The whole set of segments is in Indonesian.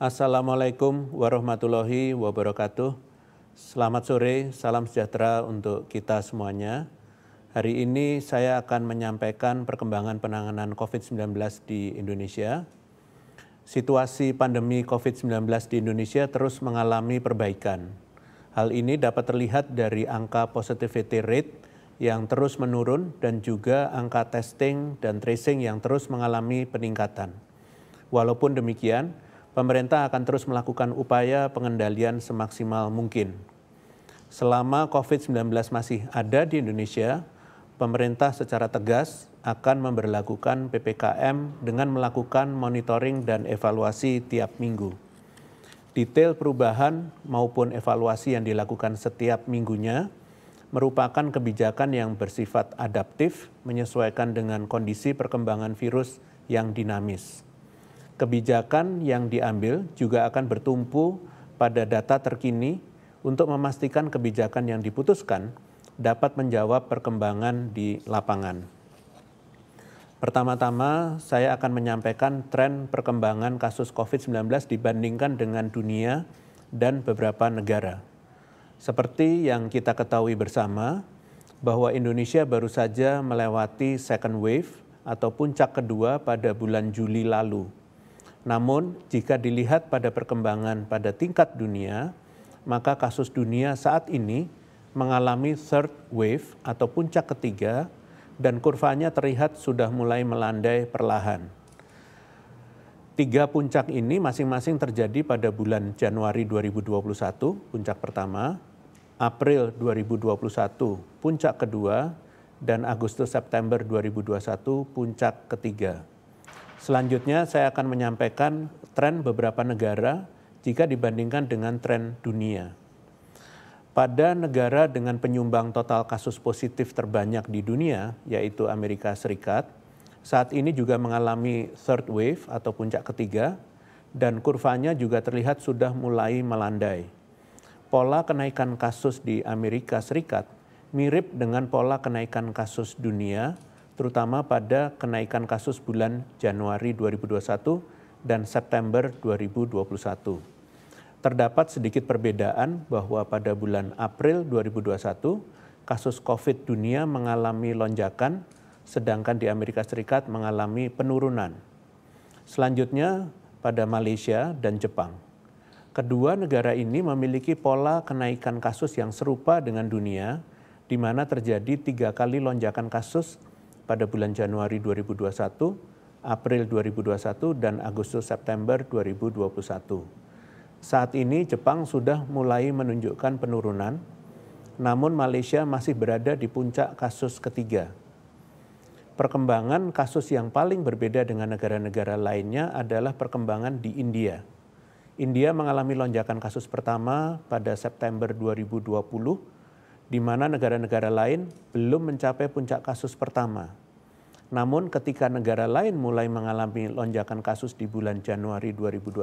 Assalamualaikum warahmatullahi wabarakatuh. Selamat sore, salam sejahtera untuk kita semuanya. Hari ini saya akan menyampaikan perkembangan penanganan COVID-19 di Indonesia. Situasi pandemi COVID-19 di Indonesia terus mengalami perbaikan. Hal ini dapat terlihat dari angka positivity rate yang terus menurun dan juga angka testing dan tracing yang terus mengalami peningkatan. Walaupun demikian, pemerintah akan terus melakukan upaya pengendalian semaksimal mungkin. Selama COVID-19 masih ada di Indonesia, pemerintah secara tegas akan memberlakukan PPKM dengan melakukan monitoring dan evaluasi tiap minggu. Detail perubahan maupun evaluasi yang dilakukan setiap minggunya merupakan kebijakan yang bersifat adaptif, menyesuaikan dengan kondisi perkembangan virus yang dinamis kebijakan yang diambil juga akan bertumpu pada data terkini untuk memastikan kebijakan yang diputuskan dapat menjawab perkembangan di lapangan. Pertama-tama, saya akan menyampaikan tren perkembangan kasus COVID-19 dibandingkan dengan dunia dan beberapa negara. Seperti yang kita ketahui bersama, bahwa Indonesia baru saja melewati second wave atau puncak kedua pada bulan Juli lalu namun, jika dilihat pada perkembangan pada tingkat dunia, maka kasus dunia saat ini mengalami third wave atau puncak ketiga dan kurvanya terlihat sudah mulai melandai perlahan. Tiga puncak ini masing-masing terjadi pada bulan Januari 2021, puncak pertama, April 2021, puncak kedua, dan Agustus September 2021, puncak ketiga. Selanjutnya saya akan menyampaikan tren beberapa negara jika dibandingkan dengan tren dunia. Pada negara dengan penyumbang total kasus positif terbanyak di dunia, yaitu Amerika Serikat, saat ini juga mengalami third wave atau puncak ketiga, dan kurvanya juga terlihat sudah mulai melandai. Pola kenaikan kasus di Amerika Serikat mirip dengan pola kenaikan kasus dunia terutama pada kenaikan kasus bulan Januari 2021 dan September 2021. Terdapat sedikit perbedaan bahwa pada bulan April 2021, kasus COVID dunia mengalami lonjakan, sedangkan di Amerika Serikat mengalami penurunan. Selanjutnya, pada Malaysia dan Jepang. Kedua negara ini memiliki pola kenaikan kasus yang serupa dengan dunia, di mana terjadi tiga kali lonjakan kasus pada bulan Januari 2021, April 2021, dan Agustus-September 2021. Saat ini Jepang sudah mulai menunjukkan penurunan, namun Malaysia masih berada di puncak kasus ketiga. Perkembangan kasus yang paling berbeda dengan negara-negara lainnya adalah perkembangan di India. India mengalami lonjakan kasus pertama pada September 2020, di mana negara-negara lain belum mencapai puncak kasus pertama. Namun ketika negara lain mulai mengalami lonjakan kasus di bulan Januari 2021,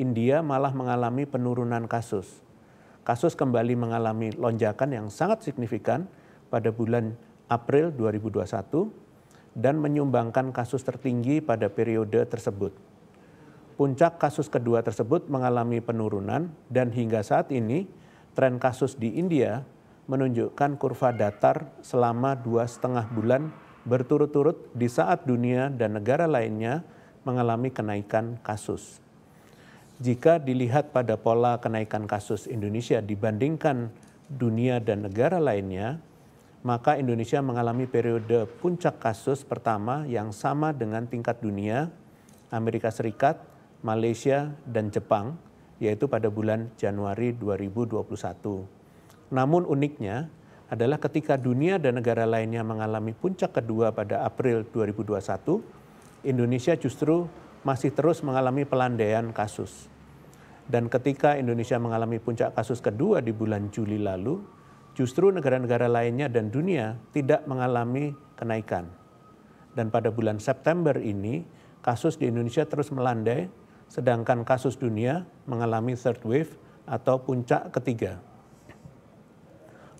India malah mengalami penurunan kasus. Kasus kembali mengalami lonjakan yang sangat signifikan pada bulan April 2021 dan menyumbangkan kasus tertinggi pada periode tersebut. Puncak kasus kedua tersebut mengalami penurunan dan hingga saat ini tren kasus di India menunjukkan kurva datar selama dua setengah bulan berturut-turut di saat dunia dan negara lainnya mengalami kenaikan kasus. Jika dilihat pada pola kenaikan kasus Indonesia dibandingkan dunia dan negara lainnya, maka Indonesia mengalami periode puncak kasus pertama yang sama dengan tingkat dunia, Amerika Serikat, Malaysia, dan Jepang, yaitu pada bulan Januari 2021. Namun uniknya, adalah ketika dunia dan negara lainnya mengalami puncak kedua pada April 2021, Indonesia justru masih terus mengalami pelandaian kasus. Dan ketika Indonesia mengalami puncak kasus kedua di bulan Juli lalu, justru negara-negara lainnya dan dunia tidak mengalami kenaikan. Dan pada bulan September ini, kasus di Indonesia terus melandai, sedangkan kasus dunia mengalami third wave atau puncak ketiga.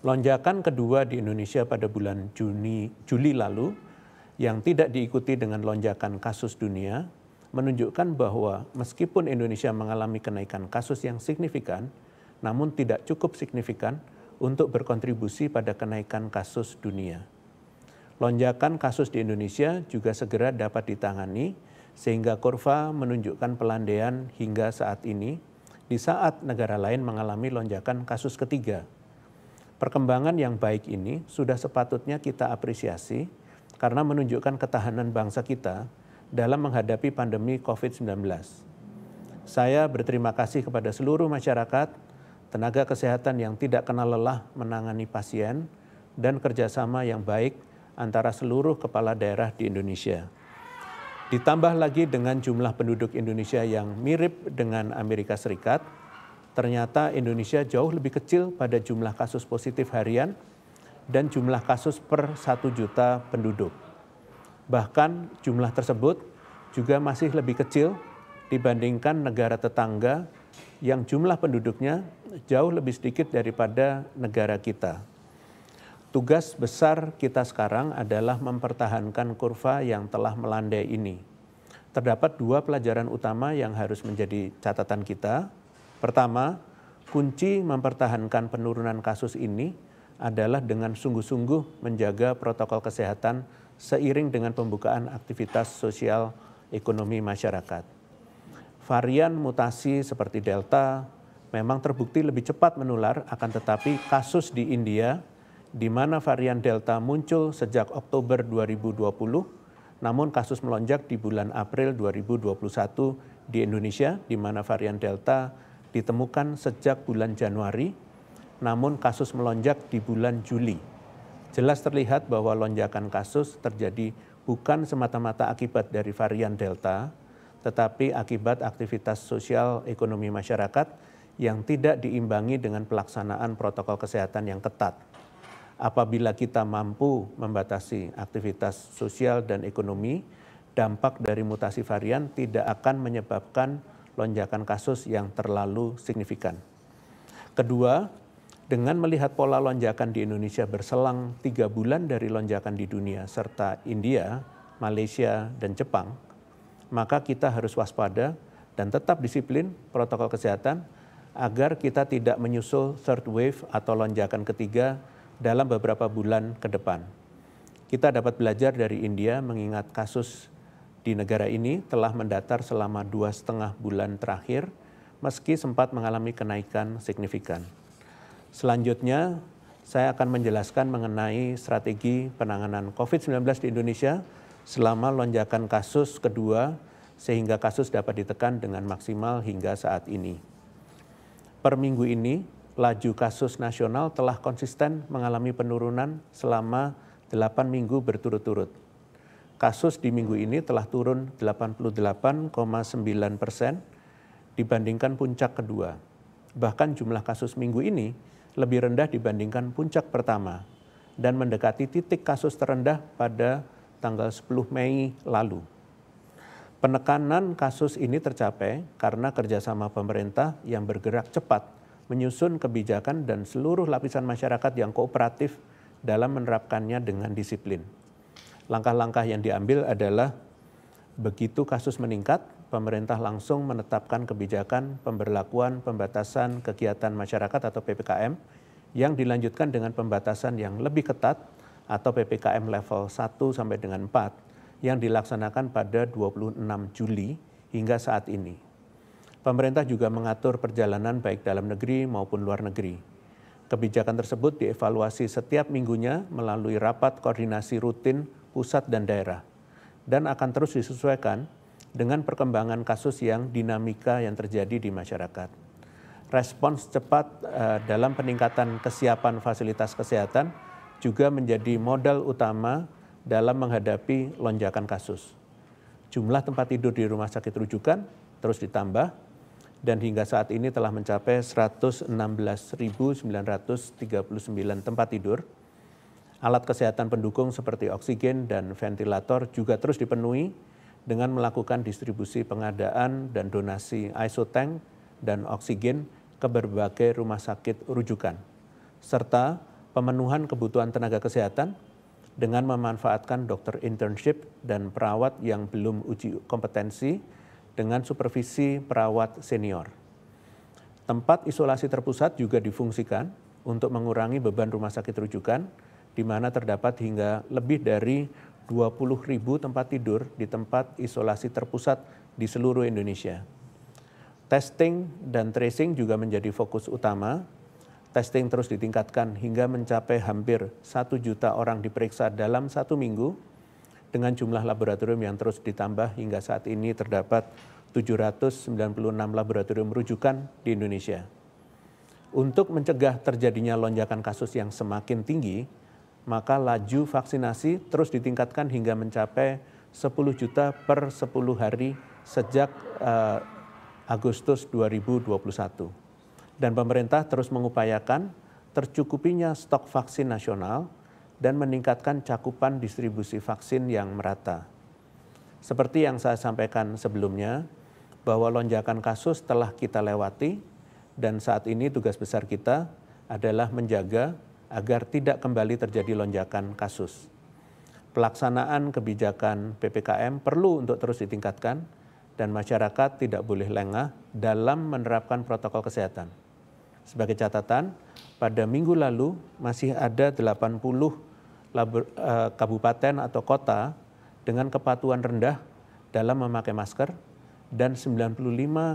Lonjakan kedua di Indonesia pada bulan Juni Juli lalu yang tidak diikuti dengan lonjakan kasus dunia menunjukkan bahwa meskipun Indonesia mengalami kenaikan kasus yang signifikan namun tidak cukup signifikan untuk berkontribusi pada kenaikan kasus dunia. Lonjakan kasus di Indonesia juga segera dapat ditangani sehingga kurva menunjukkan pelandaian hingga saat ini di saat negara lain mengalami lonjakan kasus ketiga Perkembangan yang baik ini sudah sepatutnya kita apresiasi karena menunjukkan ketahanan bangsa kita dalam menghadapi pandemi COVID-19. Saya berterima kasih kepada seluruh masyarakat, tenaga kesehatan yang tidak kenal lelah menangani pasien, dan kerjasama yang baik antara seluruh kepala daerah di Indonesia. Ditambah lagi dengan jumlah penduduk Indonesia yang mirip dengan Amerika Serikat, ternyata Indonesia jauh lebih kecil pada jumlah kasus positif harian dan jumlah kasus per 1 juta penduduk. Bahkan jumlah tersebut juga masih lebih kecil dibandingkan negara tetangga yang jumlah penduduknya jauh lebih sedikit daripada negara kita. Tugas besar kita sekarang adalah mempertahankan kurva yang telah melandai ini. Terdapat dua pelajaran utama yang harus menjadi catatan kita. Pertama, kunci mempertahankan penurunan kasus ini adalah dengan sungguh-sungguh menjaga protokol kesehatan seiring dengan pembukaan aktivitas sosial ekonomi masyarakat. Varian mutasi seperti Delta memang terbukti lebih cepat menular, akan tetapi kasus di India, di mana varian Delta muncul sejak Oktober 2020, namun kasus melonjak di bulan April 2021 di Indonesia, di mana varian Delta ditemukan sejak bulan Januari, namun kasus melonjak di bulan Juli. Jelas terlihat bahwa lonjakan kasus terjadi bukan semata-mata akibat dari varian Delta, tetapi akibat aktivitas sosial ekonomi masyarakat yang tidak diimbangi dengan pelaksanaan protokol kesehatan yang ketat apabila kita mampu membatasi aktivitas sosial dan ekonomi, dampak dari mutasi varian tidak akan menyebabkan lonjakan kasus yang terlalu signifikan. Kedua, dengan melihat pola lonjakan di Indonesia berselang tiga bulan dari lonjakan di dunia serta India, Malaysia, dan Jepang, maka kita harus waspada dan tetap disiplin protokol kesehatan agar kita tidak menyusul third wave atau lonjakan ketiga dalam beberapa bulan ke depan. Kita dapat belajar dari India mengingat kasus di negara ini telah mendatar selama dua setengah bulan terakhir, meski sempat mengalami kenaikan signifikan. Selanjutnya, saya akan menjelaskan mengenai strategi penanganan COVID-19 di Indonesia selama lonjakan kasus kedua, sehingga kasus dapat ditekan dengan maksimal hingga saat ini. Per minggu ini, laju kasus nasional telah konsisten mengalami penurunan selama 8 minggu berturut-turut kasus di minggu ini telah turun 88,9 persen dibandingkan puncak kedua. Bahkan jumlah kasus minggu ini lebih rendah dibandingkan puncak pertama dan mendekati titik kasus terendah pada tanggal 10 Mei lalu. Penekanan kasus ini tercapai karena kerjasama pemerintah yang bergerak cepat menyusun kebijakan dan seluruh lapisan masyarakat yang kooperatif dalam menerapkannya dengan disiplin langkah-langkah yang diambil adalah begitu kasus meningkat, pemerintah langsung menetapkan kebijakan pemberlakuan pembatasan kegiatan masyarakat atau PPKM yang dilanjutkan dengan pembatasan yang lebih ketat atau PPKM level 1 sampai dengan 4 yang dilaksanakan pada 26 Juli hingga saat ini. Pemerintah juga mengatur perjalanan baik dalam negeri maupun luar negeri. Kebijakan tersebut dievaluasi setiap minggunya melalui rapat koordinasi rutin pusat dan daerah, dan akan terus disesuaikan dengan perkembangan kasus yang dinamika yang terjadi di masyarakat. Respons cepat uh, dalam peningkatan kesiapan fasilitas kesehatan juga menjadi modal utama dalam menghadapi lonjakan kasus. Jumlah tempat tidur di rumah sakit rujukan terus ditambah dan hingga saat ini telah mencapai 116.939 tempat tidur Alat kesehatan pendukung seperti oksigen dan ventilator juga terus dipenuhi dengan melakukan distribusi pengadaan dan donasi isotank dan oksigen ke berbagai rumah sakit rujukan, serta pemenuhan kebutuhan tenaga kesehatan dengan memanfaatkan dokter internship dan perawat yang belum uji kompetensi dengan supervisi perawat senior. Tempat isolasi terpusat juga difungsikan untuk mengurangi beban rumah sakit rujukan di mana terdapat hingga lebih dari 20 ribu tempat tidur di tempat isolasi terpusat di seluruh Indonesia. Testing dan tracing juga menjadi fokus utama. Testing terus ditingkatkan hingga mencapai hampir 1 juta orang diperiksa dalam satu minggu dengan jumlah laboratorium yang terus ditambah hingga saat ini terdapat 796 laboratorium rujukan di Indonesia. Untuk mencegah terjadinya lonjakan kasus yang semakin tinggi, maka laju vaksinasi terus ditingkatkan hingga mencapai 10 juta per 10 hari sejak uh, Agustus 2021. Dan pemerintah terus mengupayakan tercukupinya stok vaksin nasional dan meningkatkan cakupan distribusi vaksin yang merata. Seperti yang saya sampaikan sebelumnya, bahwa lonjakan kasus telah kita lewati dan saat ini tugas besar kita adalah menjaga agar tidak kembali terjadi lonjakan kasus. Pelaksanaan kebijakan PPKM perlu untuk terus ditingkatkan dan masyarakat tidak boleh lengah dalam menerapkan protokol kesehatan. Sebagai catatan, pada minggu lalu masih ada 80 eh, kabupaten atau kota dengan kepatuhan rendah dalam memakai masker dan 95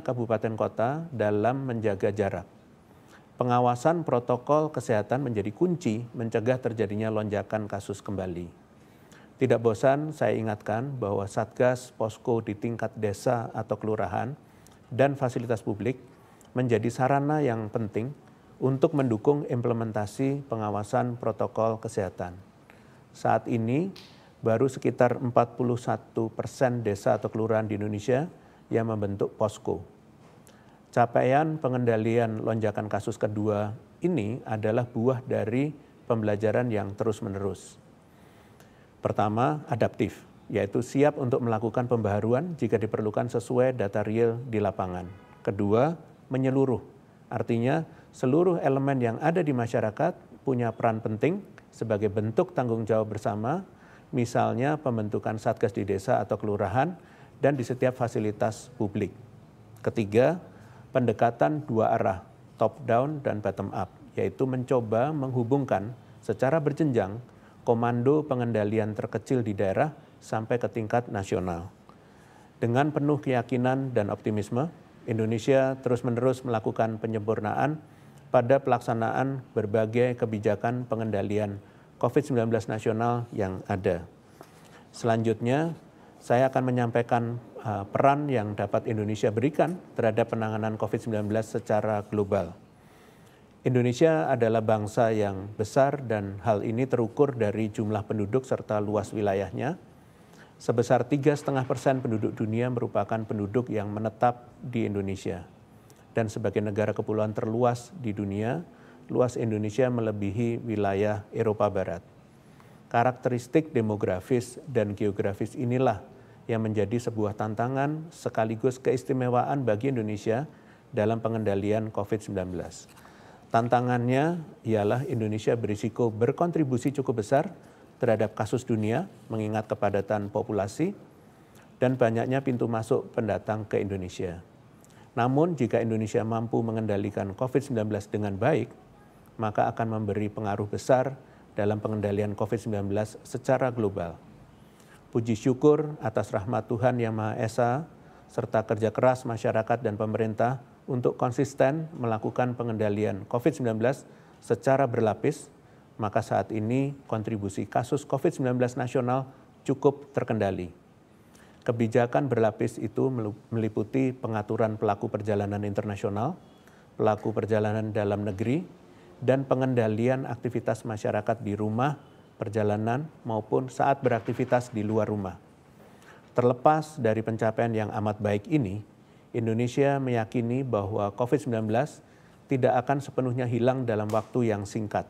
kabupaten kota dalam menjaga jarak pengawasan protokol kesehatan menjadi kunci mencegah terjadinya lonjakan kasus kembali. Tidak bosan saya ingatkan bahwa Satgas, Posko di tingkat desa atau kelurahan, dan fasilitas publik menjadi sarana yang penting untuk mendukung implementasi pengawasan protokol kesehatan. Saat ini, baru sekitar 41 persen desa atau kelurahan di Indonesia yang membentuk posko capaian pengendalian lonjakan kasus kedua ini adalah buah dari pembelajaran yang terus-menerus. Pertama, adaptif, yaitu siap untuk melakukan pembaharuan jika diperlukan sesuai data real di lapangan. Kedua, menyeluruh, artinya seluruh elemen yang ada di masyarakat punya peran penting sebagai bentuk tanggung jawab bersama, misalnya pembentukan satgas di desa atau kelurahan, dan di setiap fasilitas publik. Ketiga, pendekatan dua arah, top down dan bottom up, yaitu mencoba menghubungkan secara berjenjang komando pengendalian terkecil di daerah sampai ke tingkat nasional. Dengan penuh keyakinan dan optimisme, Indonesia terus-menerus melakukan penyempurnaan pada pelaksanaan berbagai kebijakan pengendalian COVID-19 nasional yang ada. Selanjutnya, saya akan menyampaikan uh, peran yang dapat Indonesia berikan terhadap penanganan COVID-19 secara global. Indonesia adalah bangsa yang besar dan hal ini terukur dari jumlah penduduk serta luas wilayahnya. Sebesar 3,5 persen penduduk dunia merupakan penduduk yang menetap di Indonesia. Dan sebagai negara kepulauan terluas di dunia, luas Indonesia melebihi wilayah Eropa Barat. Karakteristik demografis dan geografis inilah yang menjadi sebuah tantangan sekaligus keistimewaan bagi Indonesia dalam pengendalian COVID-19. Tantangannya ialah Indonesia berisiko berkontribusi cukup besar terhadap kasus dunia mengingat kepadatan populasi dan banyaknya pintu masuk pendatang ke Indonesia. Namun jika Indonesia mampu mengendalikan COVID-19 dengan baik, maka akan memberi pengaruh besar dalam pengendalian COVID-19 secara global. Puji syukur atas rahmat Tuhan Yang Maha Esa, serta kerja keras masyarakat dan pemerintah untuk konsisten melakukan pengendalian COVID-19 secara berlapis, maka saat ini kontribusi kasus COVID-19 nasional cukup terkendali. Kebijakan berlapis itu meliputi pengaturan pelaku perjalanan internasional, pelaku perjalanan dalam negeri, dan pengendalian aktivitas masyarakat di rumah, perjalanan, maupun saat beraktivitas di luar rumah. Terlepas dari pencapaian yang amat baik ini, Indonesia meyakini bahwa COVID-19 tidak akan sepenuhnya hilang dalam waktu yang singkat.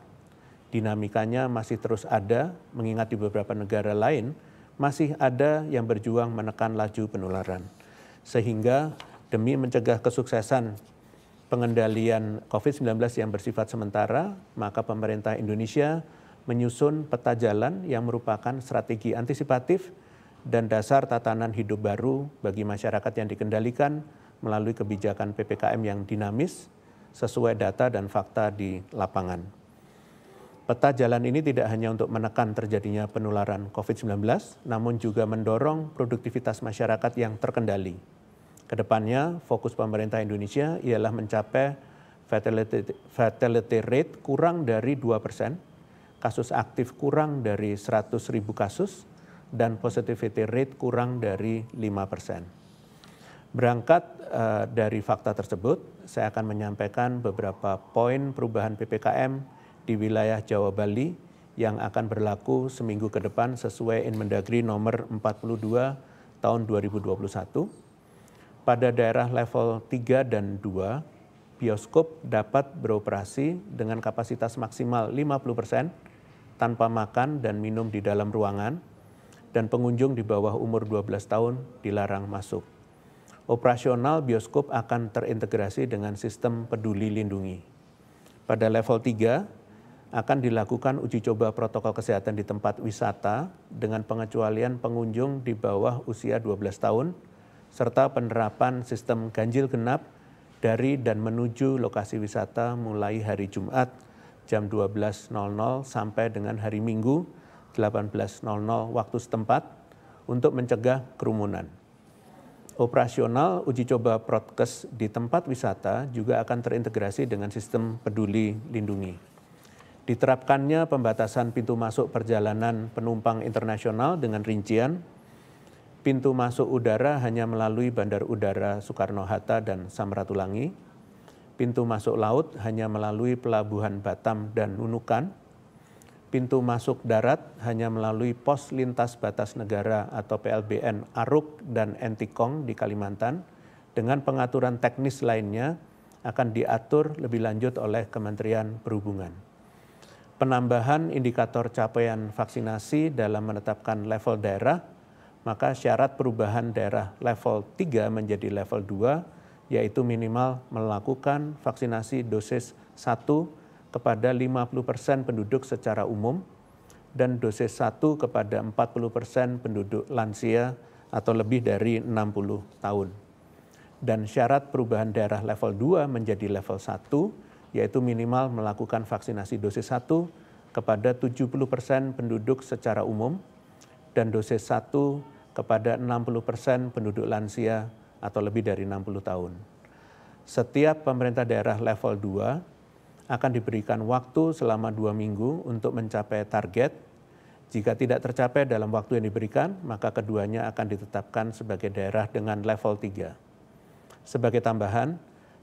Dinamikanya masih terus ada, mengingat di beberapa negara lain masih ada yang berjuang menekan laju penularan. Sehingga demi mencegah kesuksesan pengendalian COVID-19 yang bersifat sementara, maka pemerintah Indonesia menyusun peta jalan yang merupakan strategi antisipatif dan dasar tatanan hidup baru bagi masyarakat yang dikendalikan melalui kebijakan PPKM yang dinamis sesuai data dan fakta di lapangan. Peta jalan ini tidak hanya untuk menekan terjadinya penularan COVID-19, namun juga mendorong produktivitas masyarakat yang terkendali. Kedepannya fokus pemerintah Indonesia ialah mencapai fatality, fatality rate kurang dari 2 persen, kasus aktif kurang dari 100 ribu kasus, dan positivity rate kurang dari 5 persen. Berangkat uh, dari fakta tersebut, saya akan menyampaikan beberapa poin perubahan PPKM di wilayah Jawa Bali yang akan berlaku seminggu ke depan sesuai Inmendagri nomor 42 tahun 2021 pada daerah level 3 dan 2, bioskop dapat beroperasi dengan kapasitas maksimal 50% tanpa makan dan minum di dalam ruangan, dan pengunjung di bawah umur 12 tahun dilarang masuk. Operasional bioskop akan terintegrasi dengan sistem peduli lindungi. Pada level 3, akan dilakukan uji coba protokol kesehatan di tempat wisata dengan pengecualian pengunjung di bawah usia 12 tahun serta penerapan sistem ganjil genap dari dan menuju lokasi wisata mulai hari Jumat jam 12.00 sampai dengan hari Minggu 18.00 waktu setempat untuk mencegah kerumunan. Operasional uji coba protkes di tempat wisata juga akan terintegrasi dengan sistem peduli lindungi. Diterapkannya pembatasan pintu masuk perjalanan penumpang internasional dengan rincian pintu masuk udara hanya melalui Bandar Udara Soekarno-Hatta dan Samratulangi, pintu masuk laut hanya melalui Pelabuhan Batam dan Nunukan, pintu masuk darat hanya melalui pos lintas batas negara atau PLBN Aruk dan Entikong di Kalimantan, dengan pengaturan teknis lainnya akan diatur lebih lanjut oleh Kementerian Perhubungan penambahan indikator capaian vaksinasi dalam menetapkan level daerah maka syarat perubahan daerah level 3 menjadi level 2 yaitu minimal melakukan vaksinasi dosis 1 kepada 50% penduduk secara umum dan dosis 1 kepada 40% penduduk lansia atau lebih dari 60 tahun. Dan syarat perubahan daerah level 2 menjadi level 1 yaitu minimal melakukan vaksinasi dosis 1 kepada 70% penduduk secara umum dan dosis 1 kepada 60 persen penduduk lansia atau lebih dari 60 tahun. Setiap pemerintah daerah level 2 akan diberikan waktu selama dua minggu untuk mencapai target. Jika tidak tercapai dalam waktu yang diberikan, maka keduanya akan ditetapkan sebagai daerah dengan level 3. Sebagai tambahan,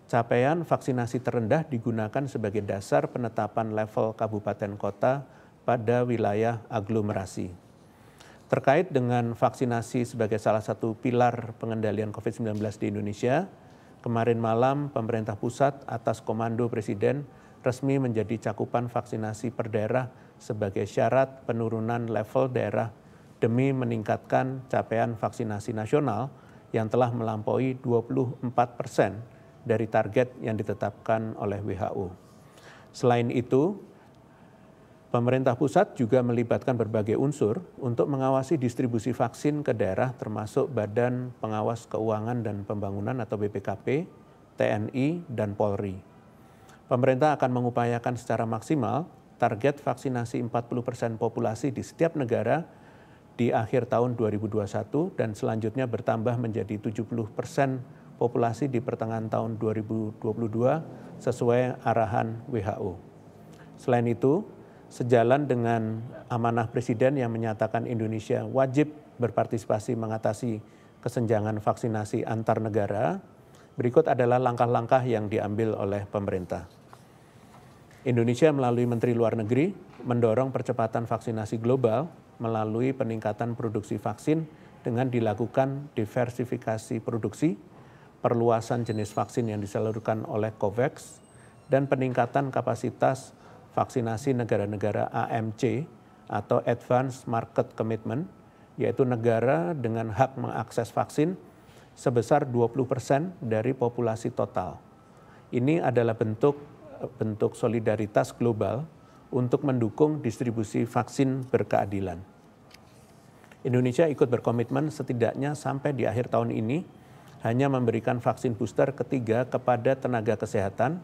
capaian vaksinasi terendah digunakan sebagai dasar penetapan level kabupaten kota pada wilayah aglomerasi terkait dengan vaksinasi sebagai salah satu pilar pengendalian COVID-19 di Indonesia, kemarin malam pemerintah pusat atas komando Presiden resmi menjadi cakupan vaksinasi per daerah sebagai syarat penurunan level daerah demi meningkatkan capaian vaksinasi nasional yang telah melampaui 24 persen dari target yang ditetapkan oleh WHO. Selain itu, Pemerintah pusat juga melibatkan berbagai unsur untuk mengawasi distribusi vaksin ke daerah termasuk Badan Pengawas Keuangan dan Pembangunan atau BPKP, TNI, dan Polri. Pemerintah akan mengupayakan secara maksimal target vaksinasi 40% populasi di setiap negara di akhir tahun 2021 dan selanjutnya bertambah menjadi 70% populasi di pertengahan tahun 2022 sesuai arahan WHO. Selain itu, sejalan dengan amanah Presiden yang menyatakan Indonesia wajib berpartisipasi mengatasi kesenjangan vaksinasi antar negara. Berikut adalah langkah-langkah yang diambil oleh pemerintah. Indonesia melalui Menteri Luar Negeri mendorong percepatan vaksinasi global melalui peningkatan produksi vaksin dengan dilakukan diversifikasi produksi, perluasan jenis vaksin yang disalurkan oleh COVAX, dan peningkatan kapasitas vaksinasi negara-negara AMC atau Advanced Market Commitment, yaitu negara dengan hak mengakses vaksin sebesar 20% dari populasi total. Ini adalah bentuk bentuk solidaritas global untuk mendukung distribusi vaksin berkeadilan. Indonesia ikut berkomitmen setidaknya sampai di akhir tahun ini hanya memberikan vaksin booster ketiga kepada tenaga kesehatan,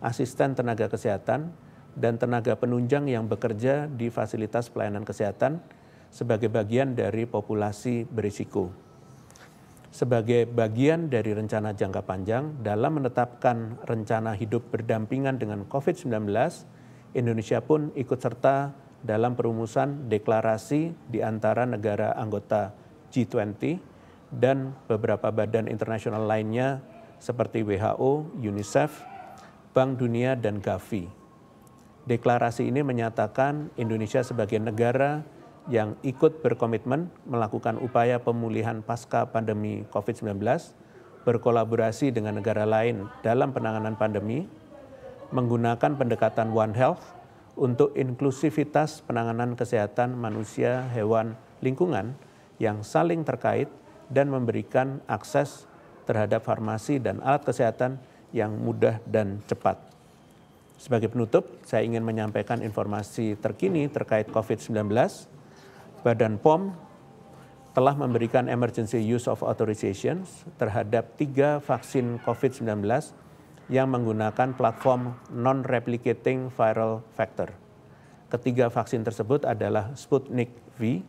asisten tenaga kesehatan, dan tenaga penunjang yang bekerja di fasilitas pelayanan kesehatan sebagai bagian dari populasi berisiko. Sebagai bagian dari rencana jangka panjang dalam menetapkan rencana hidup berdampingan dengan COVID-19, Indonesia pun ikut serta dalam perumusan deklarasi di antara negara anggota G20 dan beberapa badan internasional lainnya seperti WHO, UNICEF, Bank Dunia, dan Gavi deklarasi ini menyatakan Indonesia sebagai negara yang ikut berkomitmen melakukan upaya pemulihan pasca pandemi COVID-19, berkolaborasi dengan negara lain dalam penanganan pandemi, menggunakan pendekatan One Health untuk inklusivitas penanganan kesehatan manusia, hewan, lingkungan yang saling terkait dan memberikan akses terhadap farmasi dan alat kesehatan yang mudah dan cepat. Sebagai penutup, saya ingin menyampaikan informasi terkini terkait COVID-19. Badan POM telah memberikan emergency use of authorization terhadap tiga vaksin COVID-19 yang menggunakan platform non-replicating viral vector. Ketiga vaksin tersebut adalah Sputnik V,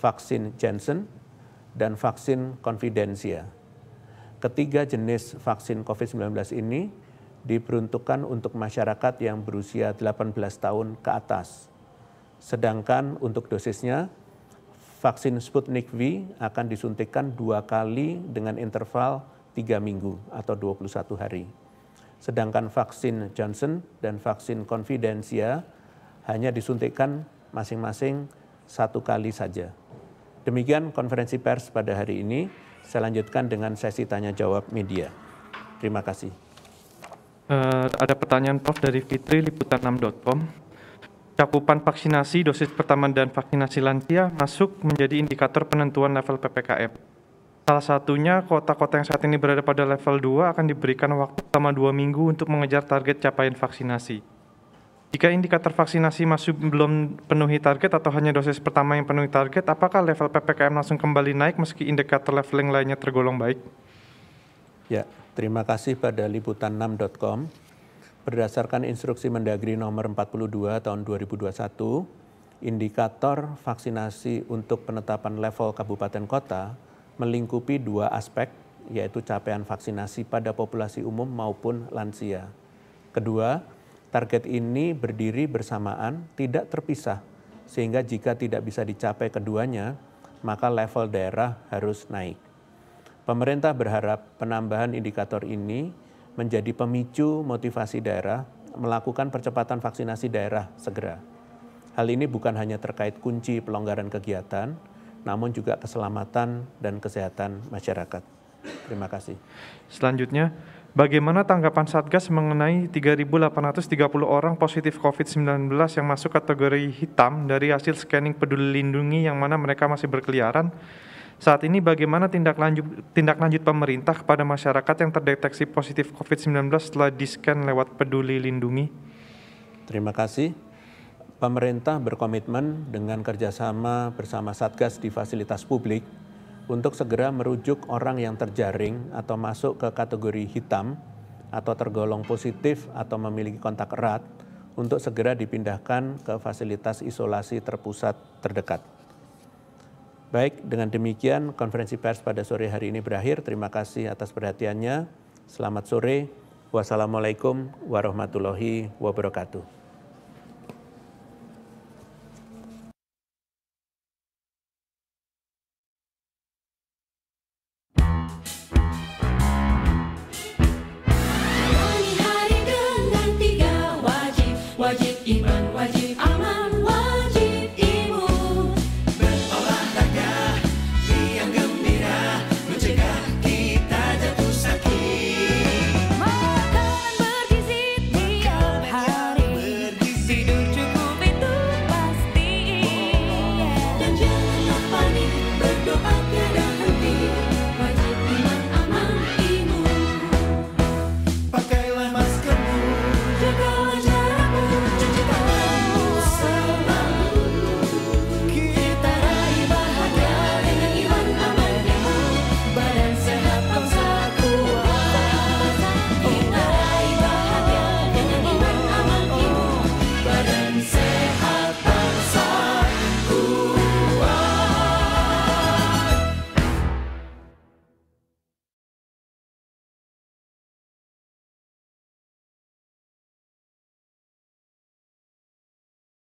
vaksin Janssen, dan vaksin Confidencia. Ketiga jenis vaksin COVID-19 ini diperuntukkan untuk masyarakat yang berusia 18 tahun ke atas. Sedangkan untuk dosisnya, vaksin Sputnik V akan disuntikkan dua kali dengan interval tiga minggu atau 21 hari. Sedangkan vaksin Johnson dan vaksin Confidencia hanya disuntikkan masing-masing satu kali saja. Demikian konferensi pers pada hari ini. Saya lanjutkan dengan sesi tanya jawab media. Terima kasih uh, ada pertanyaan Prof dari Fitri liputan6.com. Cakupan vaksinasi dosis pertama dan vaksinasi lansia masuk menjadi indikator penentuan level PPKM. Salah satunya, kota-kota yang saat ini berada pada level 2 akan diberikan waktu selama dua minggu untuk mengejar target capaian vaksinasi. Jika indikator vaksinasi masih belum penuhi target atau hanya dosis pertama yang penuhi target, apakah level PPKM langsung kembali naik meski indikator leveling lainnya tergolong baik? Ya, Terima kasih pada liputan6.com. Berdasarkan instruksi Mendagri nomor 42 tahun 2021, indikator vaksinasi untuk penetapan level kabupaten kota melingkupi dua aspek, yaitu capaian vaksinasi pada populasi umum maupun lansia. Kedua, target ini berdiri bersamaan, tidak terpisah, sehingga jika tidak bisa dicapai keduanya, maka level daerah harus naik. Pemerintah berharap penambahan indikator ini menjadi pemicu motivasi daerah melakukan percepatan vaksinasi daerah segera. Hal ini bukan hanya terkait kunci pelonggaran kegiatan, namun juga keselamatan dan kesehatan masyarakat. Terima kasih. Selanjutnya, bagaimana tanggapan Satgas mengenai 3.830 orang positif COVID-19 yang masuk kategori hitam dari hasil scanning peduli lindungi yang mana mereka masih berkeliaran saat ini bagaimana tindak lanjut tindak lanjut pemerintah kepada masyarakat yang terdeteksi positif COVID-19 setelah di-scan lewat Peduli Lindungi? Terima kasih. Pemerintah berkomitmen dengan kerjasama bersama Satgas di fasilitas publik untuk segera merujuk orang yang terjaring atau masuk ke kategori hitam atau tergolong positif atau memiliki kontak erat untuk segera dipindahkan ke fasilitas isolasi terpusat terdekat. Baik, dengan demikian konferensi pers pada sore hari ini berakhir. Terima kasih atas perhatiannya. Selamat sore. Wassalamualaikum warahmatullahi wabarakatuh.